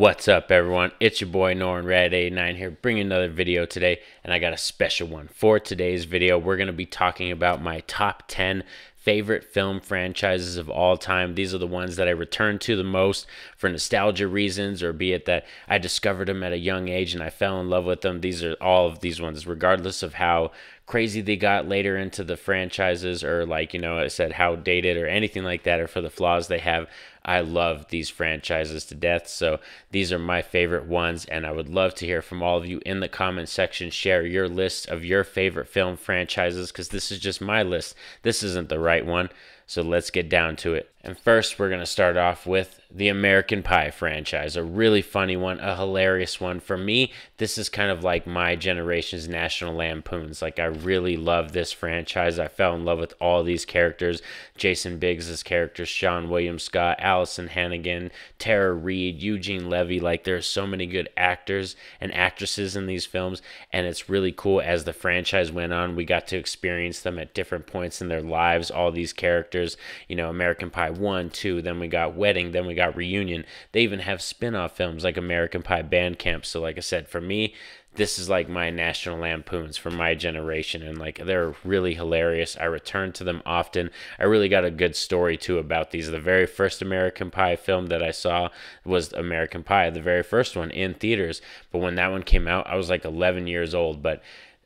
What's up, everyone? It's your boy Norn Red 89 here, bringing another video today, and I got a special one for today's video. We're going to be talking about my top 10 favorite film franchises of all time. These are the ones that I return to the most for nostalgia reasons, or be it that I discovered them at a young age and I fell in love with them. These are all of these ones, regardless of how crazy they got later into the franchises or like you know I said how dated or anything like that or for the flaws they have i love these franchises to death so these are my favorite ones and i would love to hear from all of you in the comment section share your list of your favorite film franchises because this is just my list this isn't the right one so let's get down to it and first, we're going to start off with the American Pie franchise, a really funny one, a hilarious one. For me, this is kind of like my generation's National Lampoons. Like, I really love this franchise. I fell in love with all these characters Jason Biggs' characters, Sean William Scott, Allison Hannigan, Tara Reid, Eugene Levy. Like, there's so many good actors and actresses in these films, and it's really cool as the franchise went on. We got to experience them at different points in their lives, all these characters. You know, American Pie Pie 1, 2, then we got Wedding, then we got Reunion. They even have spin off films like American Pie Bandcamp. So, like I said, for me, this is like my national lampoons for my generation and like they're really hilarious i return to them often i really got a good story too about these the very first american pie film that i saw was american pie the very first one in theaters but when that one came out i was like 11 years old but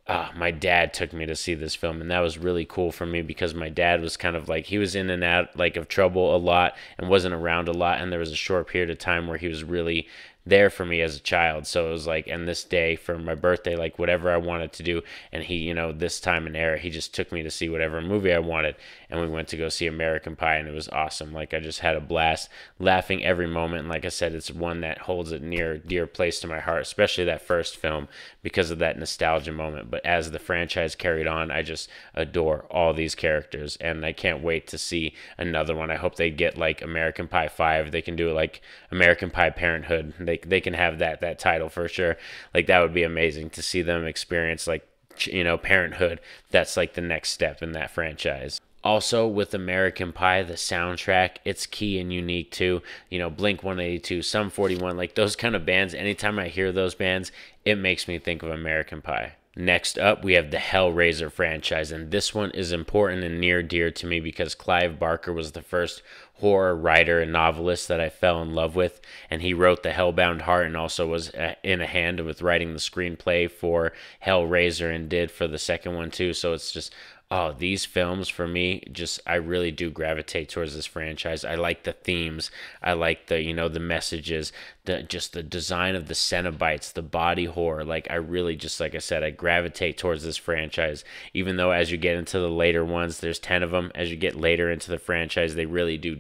uh, my dad took me to see this film and that was really cool for me because my dad was kind of like he was in and out like of trouble a lot and wasn't around a lot and there was a short period of time where he was really there for me as a child so it was like and this day for my birthday like whatever i wanted to do and he you know this time and era he just took me to see whatever movie i wanted and we went to go see American Pie, and it was awesome. Like I just had a blast, laughing every moment. And like I said, it's one that holds a near dear place to my heart, especially that first film because of that nostalgia moment. But as the franchise carried on, I just adore all these characters, and I can't wait to see another one. I hope they get like American Pie Five. They can do like American Pie Parenthood. They they can have that that title for sure. Like that would be amazing to see them experience like you know parenthood that's like the next step in that franchise also, with American Pie, the soundtrack, it's key and unique too. You know, Blink 182, Sum 41, like those kind of bands. Anytime I hear those bands, it makes me think of American Pie. Next up, we have the Hellraiser franchise, and this one is important and near dear to me because Clive Barker was the first horror writer and novelist that I fell in love with, and he wrote The Hellbound Heart and also was uh, in a hand with writing the screenplay for Hellraiser and did for the second one too. So it's just oh, these films for me, just I really do gravitate towards this franchise. I like the themes, I like the you know the messages, the just the design of the Cenobites, the body horror. Like I really just like I said, I gravitate towards this franchise. Even though as you get into the later ones, there's ten of them. As you get later into the franchise, they really do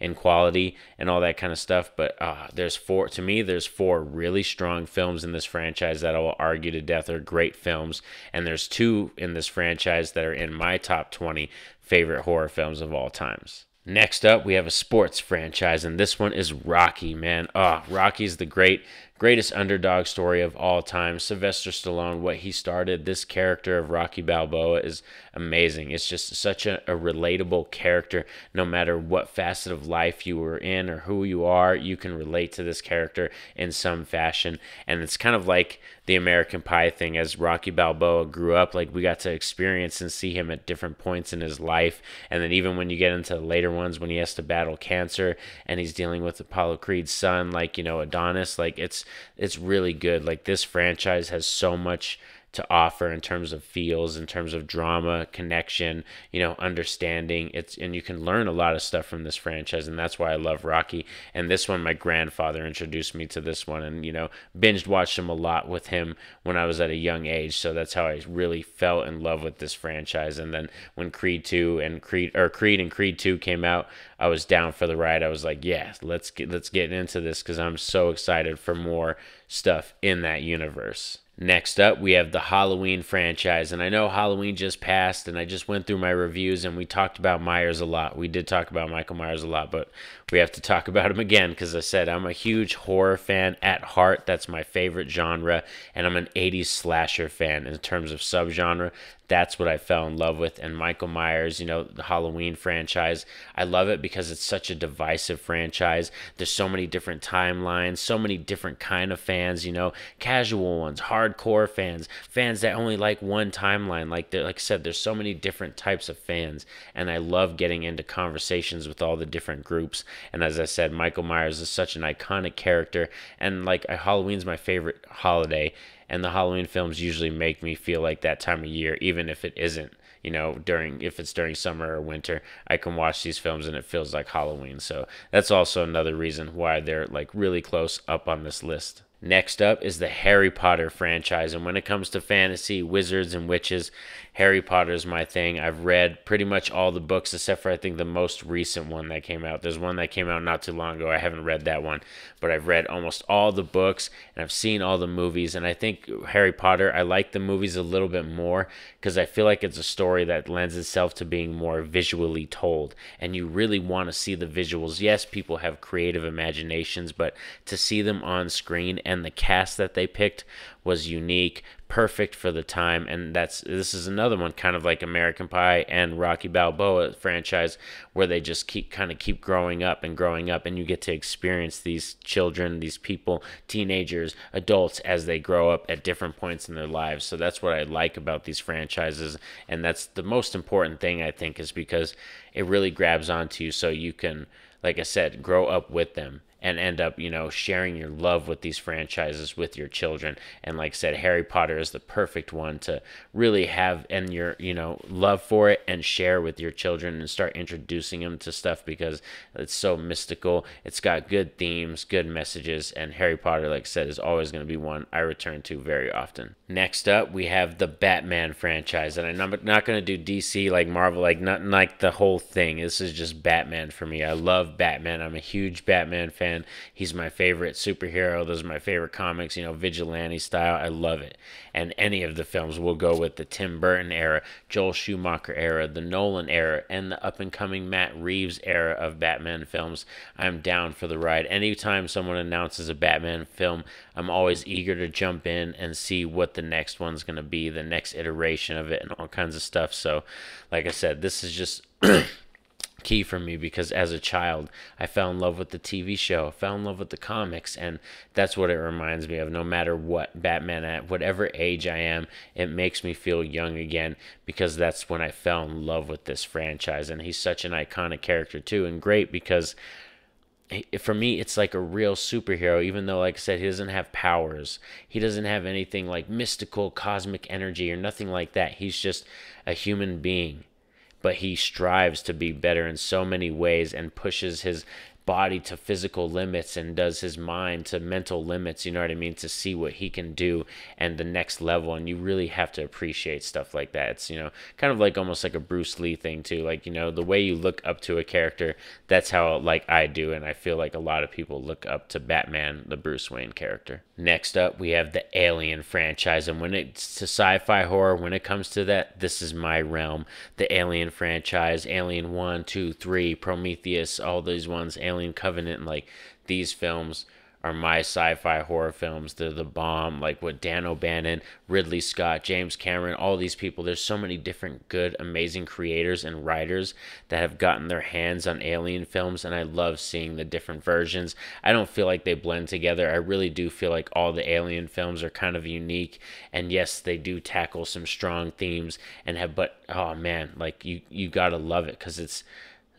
and quality and all that kind of stuff. But uh, there's four, to me, there's four really strong films in this franchise that I will argue to death are great films. And there's two in this franchise that are in my top 20 favorite horror films of all times. Next up, we have a sports franchise, and this one is Rocky, man. Ah, oh, Rocky's the great greatest underdog story of all time. Sylvester Stallone, what he started, this character of Rocky Balboa is amazing. It's just such a, a, relatable character. No matter what facet of life you were in or who you are, you can relate to this character in some fashion. And it's kind of like the American Pie thing. As Rocky Balboa grew up, like we got to experience and see him at different points in his life. And then even when you get into the later ones, when he has to battle cancer and he's dealing with Apollo Creed's son, like, you know, Adonis, like it's it's really good. Like this franchise has so much to offer in terms of feels, in terms of drama, connection, you know, understanding. It's and you can learn a lot of stuff from this franchise, and that's why I love Rocky. And this one, my grandfather introduced me to this one, and you know, binged watched him a lot with him when I was at a young age. So that's how I really fell in love with this franchise. And then when Creed two and Creed or Creed and Creed two came out, I was down for the ride. I was like, yeah, let's get let's get into this because I'm so excited for more stuff in that universe. Next up, we have the Halloween franchise. And I know Halloween just passed, and I just went through my reviews and we talked about Myers a lot. We did talk about Michael Myers a lot, but we have to talk about him again because I said I'm a huge horror fan at heart. That's my favorite genre, and I'm an 80s slasher fan in terms of subgenre. That's what I fell in love with. And Michael Myers, you know, the Halloween franchise, I love it because it's such a divisive franchise. There's so many different timelines, so many different kind of fans, you know, casual ones, hardcore fans, fans that only like one timeline. Like like I said, there's so many different types of fans, and I love getting into conversations with all the different groups and as I said, Michael Myers is such an iconic character. And like Halloween's my favorite holiday. And the Halloween films usually make me feel like that time of year, even if it isn't you know during if it's during summer or winter i can watch these films and it feels like halloween so that's also another reason why they're like really close up on this list Next up is the Harry Potter franchise, and when it comes to fantasy, wizards, and witches, Harry Potter is my thing. I've read pretty much all the books except for I think the most recent one that came out. There's one that came out not too long ago. I haven't read that one, but I've read almost all the books and I've seen all the movies. And I think Harry Potter, I like the movies a little bit more because I feel like it's a story that lends itself to being more visually told. And you really want to see the visuals. Yes, people have creative imaginations, but to see them on screen and the cast that they picked was unique perfect for the time and that's this is another one kind of like American Pie and Rocky Balboa franchise where they just keep kind of keep growing up and growing up and you get to experience these children, these people, teenagers, adults as they grow up at different points in their lives. So that's what I like about these franchises and that's the most important thing I think is because it really grabs onto you so you can like I said grow up with them and end up, you know, sharing your love with these franchises with your children. And like I said, Harry Potter is the perfect one to really have and your, you know, love for it and share with your children and start introducing them to stuff because it's so mystical. It's got good themes, good messages, and Harry Potter, like I said, is always going to be one I return to very often. Next up, we have the Batman franchise. And I'm not going to do DC like Marvel, like nothing like the whole thing. This is just Batman for me. I love Batman. I'm a huge Batman fan. He's my favorite superhero. Those are my favorite comics, you know, vigilante style. I love it. And any of the films will go with the Tim Burton era, Joel Schumacher era, the Nolan era, and the up and coming Matt Reeves era of Batman films. I'm down for the ride. Anytime someone announces a Batman film, I'm always eager to jump in and see what the next one's going to be, the next iteration of it, and all kinds of stuff. So, like I said, this is just. key for me because as a child, I fell in love with the TV show, fell in love with the comics, and that's what it reminds me of. No matter what Batman at whatever age I am, it makes me feel young again because that's when I fell in love with this franchise. And he's such an iconic character, too, and great because for me it's like a real superhero even though like i said he doesn't have powers he doesn't have anything like mystical cosmic energy or nothing like that he's just a human being but he strives to be better in so many ways and pushes his body to physical limits and does his mind to mental limits, you know what I mean, to see what he can do and the next level. And you really have to appreciate stuff like that. It's, you know, kind of like almost like a Bruce Lee thing, too. Like, you know, the way you look up to a character, that's how, like, I do. And I feel like a lot of people look up to Batman, the Bruce Wayne character. Next up, we have the Alien franchise. And when it's to sci fi horror, when it comes to that, this is my realm. The Alien franchise, Alien 1, 2, 3, Prometheus, all these ones, Alien Alien Covenant and like these films are my sci-fi horror films. They're the bomb. Like what Dan O'Bannon, Ridley Scott, James Cameron, all these people. There's so many different good, amazing creators and writers that have gotten their hands on alien films, and I love seeing the different versions. I don't feel like they blend together. I really do feel like all the alien films are kind of unique, and yes, they do tackle some strong themes and have. But oh man, like you you gotta love it because it's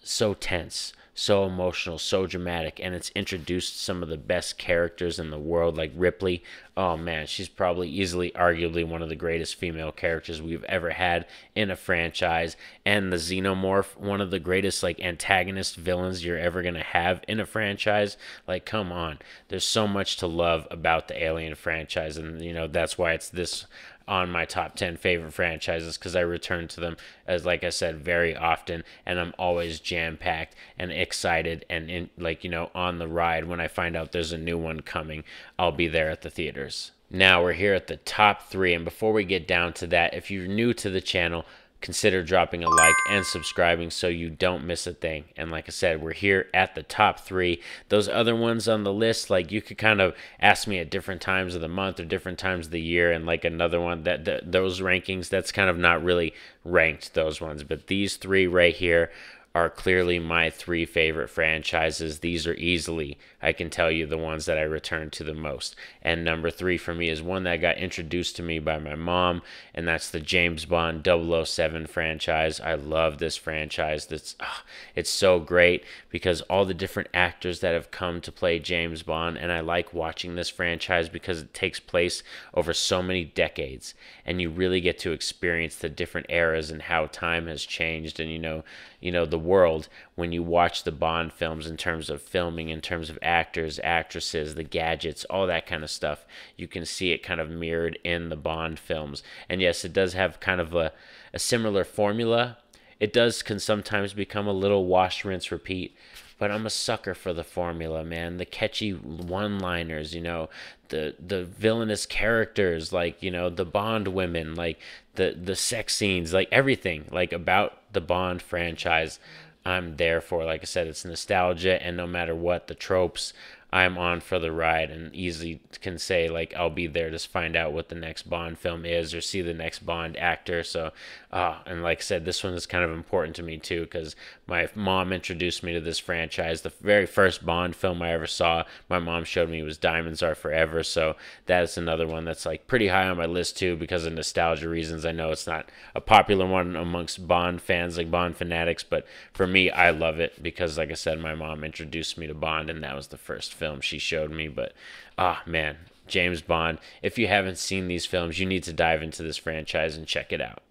so tense so emotional, so dramatic, and it's introduced some of the best characters in the world, like Ripley. Oh man, she's probably easily, arguably, one of the greatest female characters we've ever had in a franchise, and the Xenomorph, one of the greatest like antagonist villains you're ever gonna have in a franchise. Like, come on, there's so much to love about the Alien franchise, and you know that's why it's this on my top 10 favorite franchises because I return to them as like I said very often and I'm always jam packed and excited and in like you know on the ride when I find out there's a new one coming. I'll be there at the theaters. Now we're here at the top 3 and before we get down to that, if you're new to the channel, consider dropping a like and subscribing so you don't miss a thing. And like I said, we're here at the top three. Those other ones on the list, like you could kind of ask me at different times of the month or different times of the year, and like another one that, that those rankings, that's kind of not really ranked those ones. But these three right here are clearly my three favorite franchises. These are easily, I can tell you, the ones that I return to the most. And number three for me is one that got introduced to me by my mom, and that's the James Bond 007 franchise. I love this franchise. That's oh, it's so great because all the different actors that have come to play James Bond, and I like watching this franchise because it takes place over so many decades, and you really get to experience the different eras and how time has changed, and you know, you know the world when you watch the Bond films in terms of filming, in terms of actors, actresses, the gadgets, all that kind of stuff. You can see it kind of mirrored in the Bond films. And yes, it does have kind of a, a similar formula. It does can sometimes become a little wash, rinse, repeat but I'm a sucker for the formula, man. The catchy one-liners, you know, the the villainous characters, like you know, the Bond women, like the the sex scenes, like everything, like about the Bond franchise. I'm there for. Like I said, it's nostalgia, and no matter what the tropes, I'm on for the ride and easily can say like I'll be there to find out what the next Bond film is or see the next Bond actor. So, uh, and like I said, this one is kind of important to me too because my mom introduced me to this franchise. The very first Bond film I ever saw, my mom showed me was Diamonds Are Forever. So that is another one that's like pretty high on my list too because of nostalgia reasons. I know it's not a popular one amongst Bond fans like Bond fanatics, but for me, I love it because like I said, my mom introduced me to Bond and that was the first film film she showed me, but ah, man, James Bond. If you haven't seen these films, you need to dive into this franchise and check it out.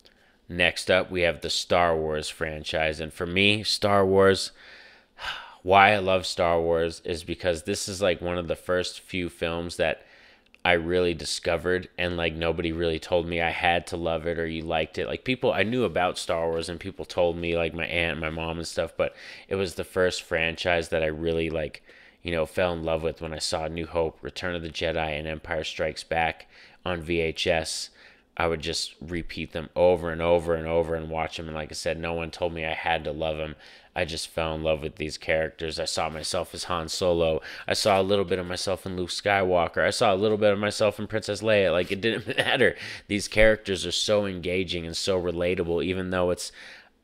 Next up, we have the Star Wars franchise. And for me, Star Wars, why I love Star Wars is because this is like one of the first few films that I really discovered and like nobody really told me I had to love it or you liked it. Like people I knew about Star Wars and people told me like my aunt, my mom and stuff, but it was the first franchise that I really like you know, fell in love with when I saw New Hope, Return of the Jedi, and Empire Strikes Back on VHS. I would just repeat them over and over and over and watch them. And like I said, no one told me I had to love them. I just fell in love with these characters. I saw myself as Han Solo. I saw a little bit of myself in Luke Skywalker. I saw a little bit of myself in Princess Leia. Like, it didn't matter. These characters are so engaging and so relatable, even though it's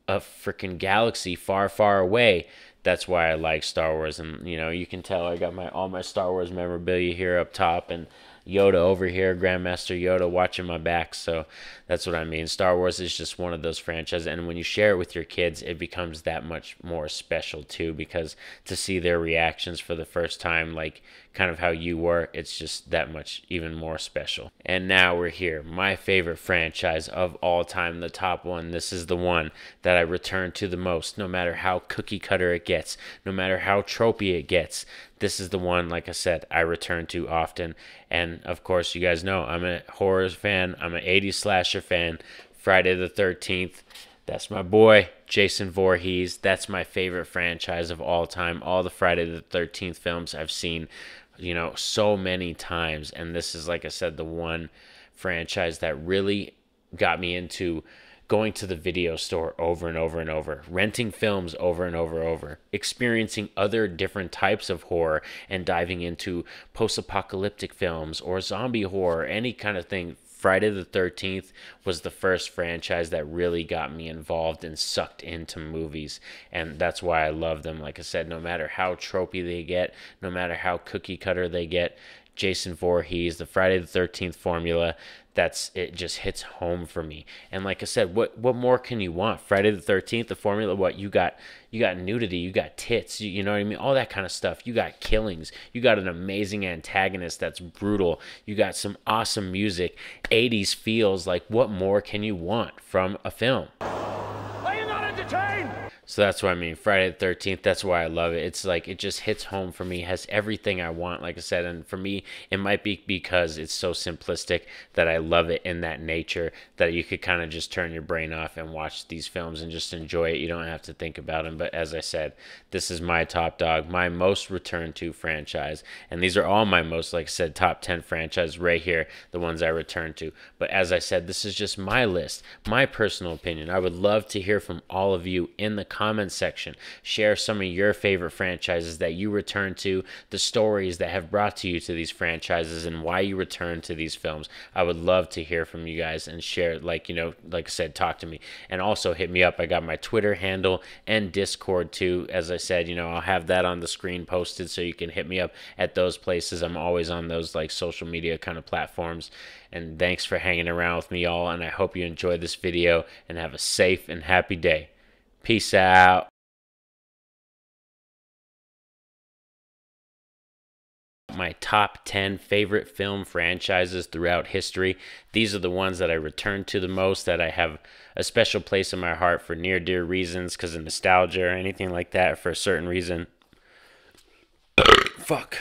a freaking galaxy far, far away that's why I like Star Wars. And you know, you can tell I got my all my Star Wars memorabilia here up top, and Yoda over here, Grandmaster Yoda watching my back. So that's what I mean. Star Wars is just one of those franchises, and when you share it with your kids, it becomes that much more special too, because to see their reactions for the first time, like kind of how you were. It's just that much even more special. And now we're here. My favorite franchise of all time, the top one. This is the one that I return to the most, no matter how cookie cutter it gets, no matter how tropey it gets. This is the one, like I said, I return to often. And of course, you guys know I'm a horror fan, I'm an 80s slasher fan. Friday the 13th that's my boy, Jason Voorhees. That's my favorite franchise of all time. All the Friday the 13th films I've seen, you know, so many times. And this is, like I said, the one franchise that really got me into going to the video store over and over and over, renting films over and over and over, experiencing other different types of horror and diving into post apocalyptic films or zombie horror, any kind of thing Friday the 13th was the first franchise that really got me involved and sucked into movies. And that's why I love them. Like I said, no matter how tropey they get, no matter how cookie cutter they get, Jason Voorhees, the Friday the Thirteenth formula. That's it. Just hits home for me. And like I said, what what more can you want? Friday the Thirteenth, the formula. What you got? You got nudity. You got tits. You, you know what I mean? All that kind of stuff. You got killings. You got an amazing antagonist that's brutal. You got some awesome music. 80s feels. Like what more can you want from a film? So that's what I mean. Friday the 13th, that's why I love it. It's like it just hits home for me, has everything I want, like I said. And for me, it might be because it's so simplistic that I love it in that nature that you could kind of just turn your brain off and watch these films and just enjoy it. You don't have to think about them. But as I said, this is my top dog, my most return to franchise. And these are all my most, like I said, top 10 franchise right here, the ones I return to. But as I said, this is just my list, my personal opinion. I would love to hear from all of you in the comments comment section. Share some of your favorite franchises that you return to, the stories that have brought to you to these franchises, and why you return to these films. I would love to hear from you guys and share, like, you know, like I said, talk to me. And also hit me up. I got my Twitter handle and Discord too. As I said, you know, I'll have that on the screen posted so you can hit me up at those places. I'm always on those like social media kind of platforms. And thanks for hanging around with me, y'all. And I hope you enjoyed this video and have a safe and happy day. Peace out. my top 10 favorite film franchises throughout history. These are the ones that I return to the most, that I have a special place in my heart for near dear reasons, because of nostalgia or anything like that, for a certain reason. Fuck.